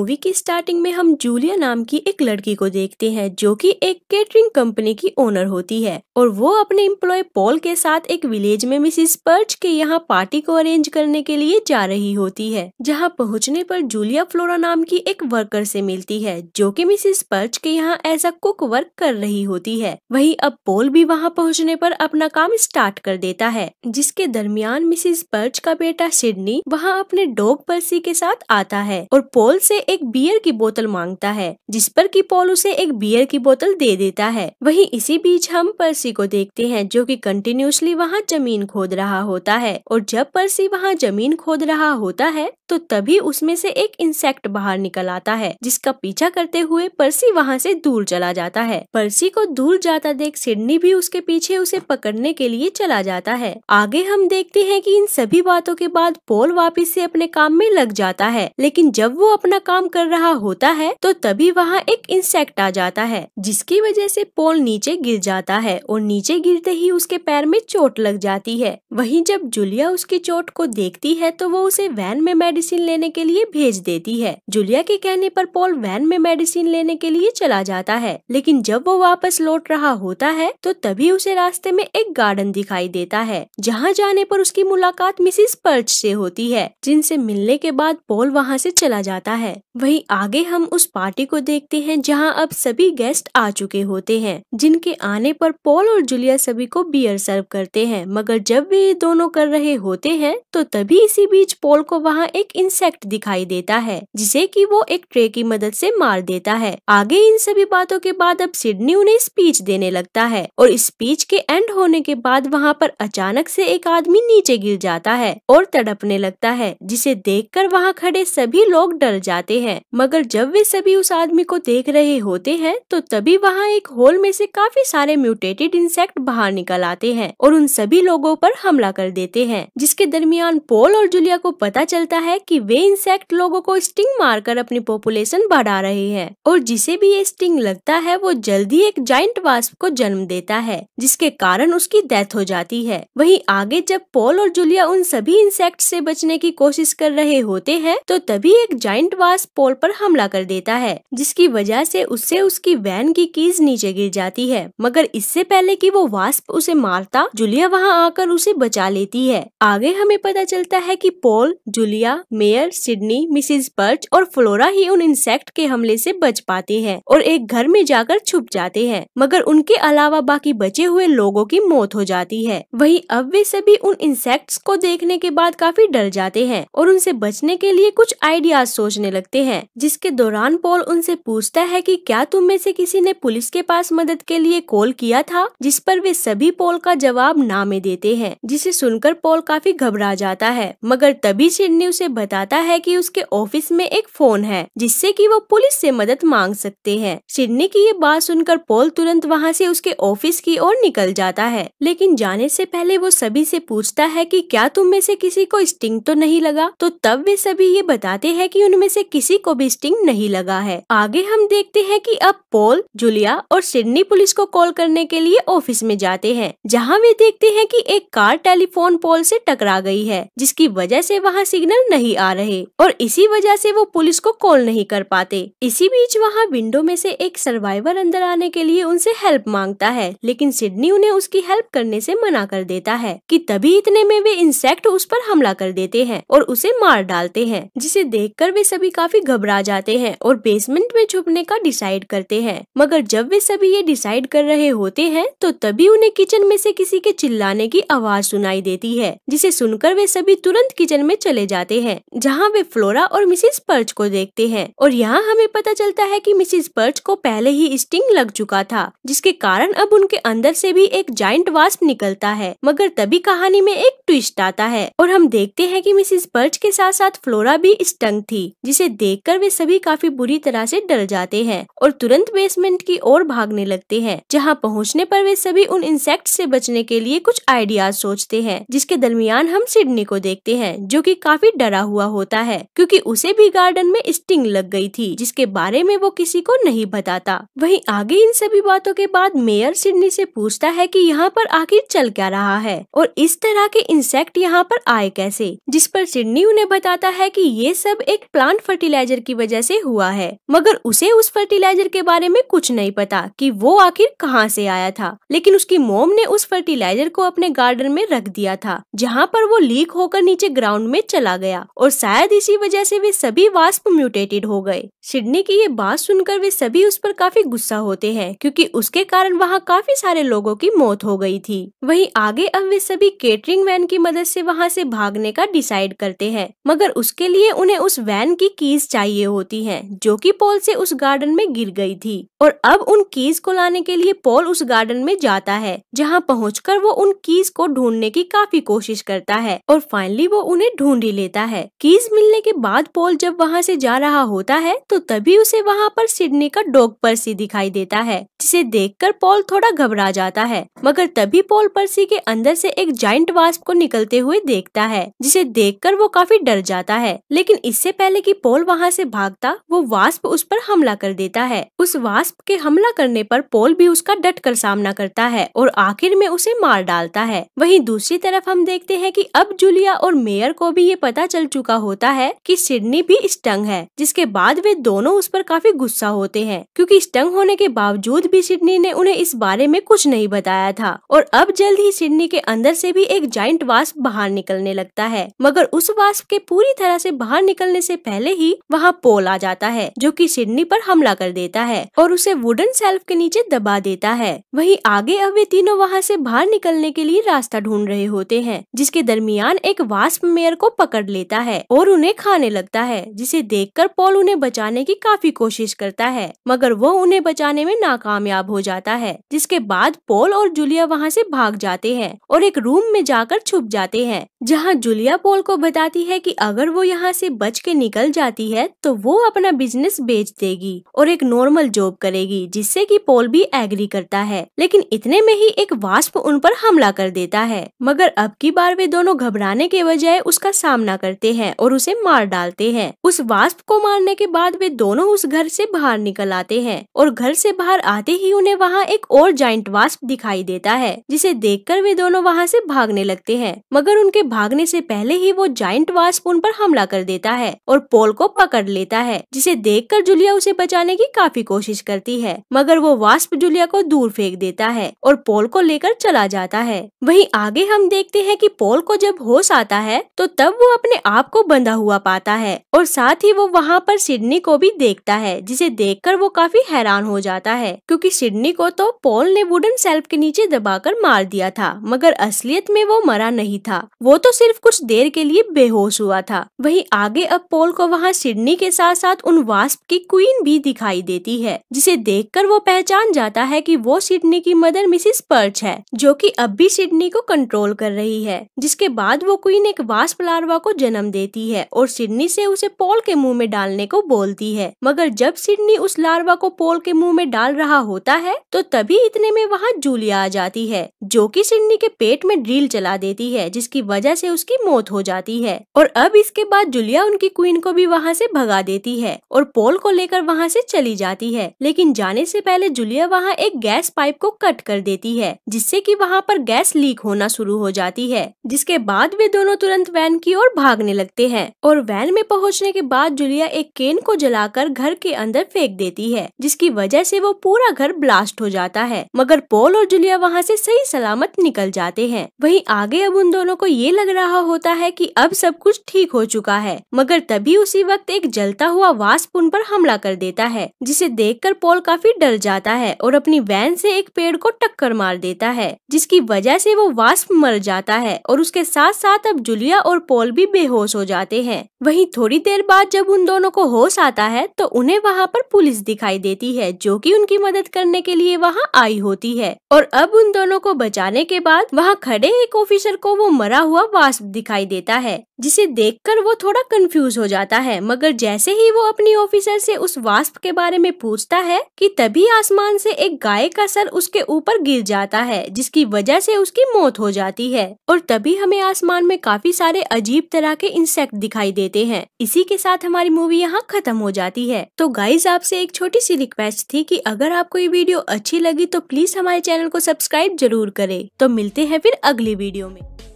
movie की starting में हम जूलिया नाम की एक लड़की को देखते हैं जो कि एक केटरिंग कंपनी की ओनर होती है और वो अपने एम्प्लॉय पॉल के साथ एक विलेज में मिसिस पर्च के यहाँ पार्टी को अरेंज करने के लिए जा रही होती है जहाँ पहुँचने पर जूलिया फ्लोरा नाम की एक वर्कर से मिलती है जो कि मिसिस पर्च के यहाँ एज अ कुक वर्क कर रही होती है वही अब पोल भी वहाँ पहुँचने पर अपना काम स्टार्ट कर देता है जिसके दरमियान मिसिस पर्च का बेटा सिडनी वहाँ अपने डॉग पर्सी के साथ आता है और पोल से एक बियर की बोतल मांगता है जिस पर की पॉल उसे एक बियर की बोतल दे देता है वहीं इसी बीच हम पर्सी को देखते हैं जो कि कंटिन्यूसली वहाँ जमीन खोद रहा होता है और जब पर्सी वहाँ जमीन खोद रहा होता है तो तभी उसमें से एक इंसेक्ट बाहर निकल आता है जिसका पीछा करते हुए पर्सी वहाँ से दूर चला जाता है पर्सी को दूर जाता देख सिडनी भी उसके पीछे उसे पकड़ने के लिए चला जाता है आगे हम देखते हैं कि इन सभी बातों के बाद पॉल वापिस से अपने काम में लग जाता है लेकिन जब वो अपना काम काम कर रहा होता है तो तभी वहाँ एक इंसेक्ट आ जाता है जिसकी वजह से पोल नीचे गिर जाता है और नीचे गिरते ही उसके पैर में चोट लग जाती है वहीं जब जुलिया उसकी चोट को देखती है तो वो उसे वैन में मेडिसिन लेने के लिए भेज देती है जुलिया के कहने पर पोल वैन में मेडिसिन लेने के लिए चला जाता है लेकिन जब वो वापस लौट रहा होता है तो तभी उसे रास्ते में एक गार्डन दिखाई देता है जहाँ जाने पर उसकी मुलाकात मिसिस पर्च से होती है जिनसे मिलने के बाद पोल वहाँ से चला जाता है वहीं आगे हम उस पार्टी को देखते हैं जहां अब सभी गेस्ट आ चुके होते हैं जिनके आने पर पॉल और जूलिया सभी को बियर सर्व करते हैं मगर जब वे ये दोनों कर रहे होते हैं तो तभी इसी बीच पॉल को वहाँ एक इंसेक्ट दिखाई देता है जिसे की वो एक ट्रे की मदद से मार देता है आगे इन सभी बातों के बाद अब सिडनी उन्हें स्पीच देने लगता है और स्पीच के एंड होने के बाद वहाँ पर अचानक से एक आदमी नीचे गिर जाता है और तड़पने लगता है जिसे कर वहाँ खड़े सभी लोग डर जाते हैं मगर जब वे सभी उस आदमी को देख रहे होते हैं तो तभी वहाँ एक होल में से काफी सारे म्यूटेटेड इंसेक्ट बाहर निकल आते हैं और उन सभी लोगों पर हमला कर देते हैं जिसके दरमियान पोल और जूलिया को पता चलता है कि वे इंसेक्ट लोगो को स्टिंग मारकर अपनी पॉपुलेशन बढ़ा रहे हैं और जिसे भी ये स्टिंग लगता है वो जल्दी एक जाइंट वास्प को जन्म देता है जिसके कारण उसकी डेथ हो जाती है वही आगे जब पोल और जूलिया उन सभी इंसेक्ट से बचने की कोशिश कर रहे होते हैं तो तभी एक जाइंट वास्प पोल पर हमला कर देता है जिसकी वजह से उससे उसकी वैन की कीज नीचे गिर जाती है मगर इससे पहले कि वो वास्प उसे मारता जूलिया वहां आकर उसे बचा लेती है आगे हमें पता चलता है कि Paul Julia Mayer Sydney Mrs Perch और फ्लोरा ही उन इंसेक्ट के हमले से बच पाते हैं और एक घर में जाकर छुप जाते हैं मगर उनके अलावा बाकी बचे हुए लोगों की मौत हो जाती है वही अब वे सभी उन इंसेक्ट्स को देखने के बाद काफी डर जाते हैं और उनसे बचने के लिए कुछ आइडियाज सोचने लगते जाते हैं जिसके दौरान पॉल उनसे पूछता है कि क्या तुम में से किसी ने पुलिस के पास मदद के लिए कॉल किया था जिस पर वे सभी पॉल का जवाब ना में देते हैं जिसे सुनकर पॉल काफी घबरा जाता है मगर तभी सिडनी उसे बताता है कि उसके ऑफिस में एक फोन है जिससे कि वो पुलिस से मदद मांग सकते हैं सिडनी की ये बात सुनकर पॉल तुरंत वहाँ से उसके ऑफिस की ओर निकल जाता है लेकिन जाने से पहले वो सभी से पूछता है कि क्या तुम में से किसी को स्टिंग तो नहीं लगा तो तब वे सभी ये बताते हैं कि उनमें से किसी किसी को भी स्टिंग नहीं लगा है आगे हम देखते हैं कि अब पॉल जूलिया और सिडनी पुलिस को कॉल करने के लिए ऑफिस में जाते हैं जहां वे देखते हैं कि एक कार टेलीफोन पोल से टकरा गई है जिसकी वजह से वहां सिग्नल नहीं आ रहे और इसी वजह से वो पुलिस को कॉल नहीं कर पाते इसी बीच वहाँ विंडो में ऐसी एक सर्वाइवर अंदर आने के लिए उनसे हेल्प मांगता है लेकिन सिडनी उन्हें उसकी हेल्प करने ऐसी मना कर देता है की तभी इतने में वे इंसेक्ट उस पर हमला कर देते हैं और उसे मार डालते हैं जिसे देखकर वे सभी काफी सभी घबरा जाते हैं और बेसमेंट में छुपने का डिसाइड करते हैं मगर जब वे सभी ये डिसाइड कर रहे होते हैं तो तभी उन्हें किचन में से किसी के चिल्लाने की आवाज सुनाई देती है जिसे सुनकर वे सभी तुरंत किचन में चले जाते हैं जहाँ वे फ्लोरा और मिसिस पर्च को देखते हैं और यहाँ हमें पता चलता है की मिसिस पर्च को पहले ही स्टिंग लग चुका था जिसके कारण अब उनके अंदर से भी एक जाइंट वास्प निकलता है मगर तभी कहानी में एक ट्विस्ट आता है और हम देखते हैं कि मिसिस पर्च के साथ साथ फ्लोरा भी स्टंग थी जिसे देख देखकर वे सभी काफी बुरी तरह से डर जाते हैं और तुरंत बेसमेंट की ओर भागने लगते हैं जहाँ पहुँचने पर वे सभी उन इंसेक्ट से बचने के लिए कुछ आइडियाज सोचते हैं जिसके दरमियान हम सिडनी को देखते हैं जो कि काफी डरा हुआ होता है क्योंकि उसे भी गार्डन में स्टिंग लग गई थी जिसके बारे में वो किसी को नहीं बताता वहीं आगे इन सभी बातों के बाद मेयर सिडनी से पूछता है कि यहाँ पर आखिर चल क्या रहा है और इस तरह के इंसेक्ट यहाँ पर आए कैसे जिस पर सिडनी उन्हें बताता है की ये सब एक प्लांट फर्टिलाइजर फर्टिलाइजर की वजह से हुआ है मगर उसे उस फर्टिलाइजर के बारे में कुछ नहीं पता कि वो आखिर कहाँ से आया था लेकिन उसकी मोम ने उस फर्टिलाइजर को अपने गार्डन में रख दिया था जहाँ पर वो लीक होकर नीचे ग्राउंड में चला गया और शायद इसी वजह से वे सभी वास्प म्यूटेटेड हो गए सिडनी की ये बात सुनकर वे सभी उस पर काफी गुस्सा होते हैं क्यूँकी उसके कारण वहाँ काफी सारे लोगों की मौत हो गई थी वही आगे अब वे सभी केटरिंग वैन की मदद ऐसी वहाँ ऐसी भागने का डिसाइड करते हैं मगर उसके लिए उन्हें उस वैन की कीज कीज चाहिए होती है जो कि पॉल से उस गार्डन में गिर गई थी और अब उन कीज को लाने के लिए पॉल उस गार्डन में जाता है जहां पहुंचकर वो उन कीज को ढूंढने की काफी कोशिश करता है और फाइनली वो उन्हें ढूंढ ही लेता है कीज मिलने के बाद पॉल जब वहाँ ऐसी जा रहा होता है तो तभी उसे वहाँ पर सिडनी का डॉग पर्सी दिखाई देता है जिसे देख पॉल थोड़ा घबरा जाता है मगर तभी पॉल पर्सी के अंदर ऐसी एक जाइंट वास्प को निकलते हुए देखता है जिसे देखकर वो काफी डर जाता है लेकिन इससे पहले कि पॉल वहाँ से भागता वो वास्प उस पर हमला कर देता है उस वास्प के हमला करने पर पोल भी उसका डट कर सामना करता है और आखिर में उसे मार डालता है वहीं दूसरी तरफ हम देखते हैं कि अब जूलिया और मेयर को भी ये पता चल चुका होता है कि सिडनी भी स्टंग है जिसके बाद वे दोनों उस पर काफी गुस्सा होते हैं क्योंकि स्टंग होने के बावजूद भी सिडनी ने उन्हें इस बारे में कुछ नहीं बताया था और अब जल्द ही सिडनी के अंदर से भी एक जाइंट वास्प बाहर निकलने लगता है मगर उस वास्प के पूरी तरह से बाहर निकलने से पहले ही वहाँ पोल आ जाता है जो कि सिडनी पर हमला कर देता है और उसे वुडन सेल्फ के नीचे दबा देता है वही आगे अब वे तीनों वहाँ से बाहर निकलने के लिए रास्ता ढूंढ रहे होते हैं जिसके दरमियान एक वास्प मेयर को पकड़ लेता है और उन्हें खाने लगता है जिसे कर पोल उन्हें बचाने की काफी कोशिश करता है मगर वो उन्हें बचाने में नाकामयाब हो जाता है जिसके बाद पोल और जूलिया वहाँ से भाग जाते हैं और एक रूम में जाकर छुप जाते हैं जहाँ जूलिया पोल को बताती है कि अगर वो यहाँ से बच के निकल जाती करती है तो वो अपना बिजनेस बेच देगी और एक नॉर्मल जॉब करेगी जिससे कि पॉल भी एग्री करता है लेकिन इतने में ही एक वास्प उन पर हमला कर देता है मगर अब की बार वे दोनों घबराने के बजाय उसका सामना करते हैं और उसे मार डालते हैं उस वास्प को मारने के बाद वे दोनों उस घर से बाहर निकल आते हैं और घर से बाहर आते ही उन्हें वहाँ एक और जॉइंट वास्प दिखाई देता है जिसे देख वे दोनों वहाँ ऐसी भागने लगते है मगर उनके भागने ऐसी पहले ही वो जॉइंट वास्प उन पर हमला कर देता है और पोल को पकड़ लेता है जिसे देखकर जूलिया उसे बचाने की काफी कोशिश करती है मगर वो वास्प जूलिया को दूर फेंक देता है और पोल को लेकर चला जाता है वही आगे हम देखते हैं की पोल को जब होश आता है तो तब वो अपने आप को बंधा हुआ पाता है और साथ ही वो वहाँ पर सिडनी को भी देखता है जिसे कर वो काफी हैरान हो जाता है क्योंकि सिडनी को तो पोल ने वुडन सेल्फ के नीचे दबाकर मार दिया था मगर असलियत में वो मरा नहीं था वो तो सिर्फ कुछ देर के लिए बेहोश हुआ था वही आगे अब पोल को वहाँ सिडनी के साथ साथ उन वास्प की क्वीन भी दिखाई देती है जिसे देखकर वो पहचान जाता है कि वो सिडनी की मदर मिसिस पर्च है जो कि अब भी सिडनी को कंट्रोल कर रही है जिसके बाद वो क्वीन एक वास्प लार्वा को जन्म देती है और सिडनी से उसे पोल के मुंह में डालने को बोलती है मगर जब सिडनी उस लार्वा को पोल के मुंह में डाल रहा होता है तो तभी इतने में वहाँ जूलिया आ जाती है जो कि सिडनी के पेट में ड्रिल चला देती है जिसकी वजह से उसकी मौत हो जाती है और अब इसके बाद जूलिया उनकी क्वीन को भी वहाँ से भगा देती है और पोल को लेकर वहाँ से चली जाती है लेकिन जाने से पहले जुलिया वहाँ एक गैस पाइप को कट कर देती है जिससे कि वहाँ पर गैस लीक होना शुरू हो जाती है जिसके बाद वे दोनों तुरंत वैन की ओर भागने लगते हैं और वैन में पहुँचने के बाद जुलिया एक केन को जलाकर घर के अंदर फेंक देती है जिसकी वजह से वो पूरा घर ब्लास्ट हो जाता है मगर पोल और जुलिया वहाँ से सही सलामत निकल जाते हैं वही आगे अब उन दोनों को ये लग रहा होता है कि अब सब कुछ ठीक हो चुका है मगर तभी उसी वक्त एक जलता हुआ वास्प उन पर हमला कर देता है जिसे देखकर पॉल काफी डर जाता है और अपनी वैन से एक पेड़ को टक्कर मार देता है जिसकी वजह से वो वास्प मर जाता है और उसके साथ साथ अब जुलिया और पॉल भी बेहोश हो जाते हैं वहीं थोड़ी देर बाद जब उन दोनों को होश आता है तो उन्हें वहाँ पर पुलिस दिखाई देती है जो की उनकी मदद करने के लिए वहाँ आई होती है और अब उन दोनों को बचाने के बाद वहाँ खड़े एक ऑफिसर को वो मरा हुआ वास्प दिखाई देता है जिसे देखकर वो थोड़ा कंफ्यूज हो जाता है मगर जैसे ही वो अपनी ऑफिसर से उस वास्प के बारे में पूछता है कि तभी आसमान से एक गाय का सर उसके ऊपर गिर जाता है जिसकी वजह से उसकी मौत हो जाती है और तभी हमें आसमान में काफी सारे अजीब तरह के इंसेक्ट दिखाई देते हैं इसी के साथ हमारी मूवी यहाँ खत्म हो जाती है तो गाइज आपसे एक छोटी सी रिक्वेस्ट थी की अगर आपको ये वीडियो अच्छी लगी तो प्लीज हमारे चैनल को सब्सक्राइब जरूर करे तो मिलते हैं फिर अगली वीडियो में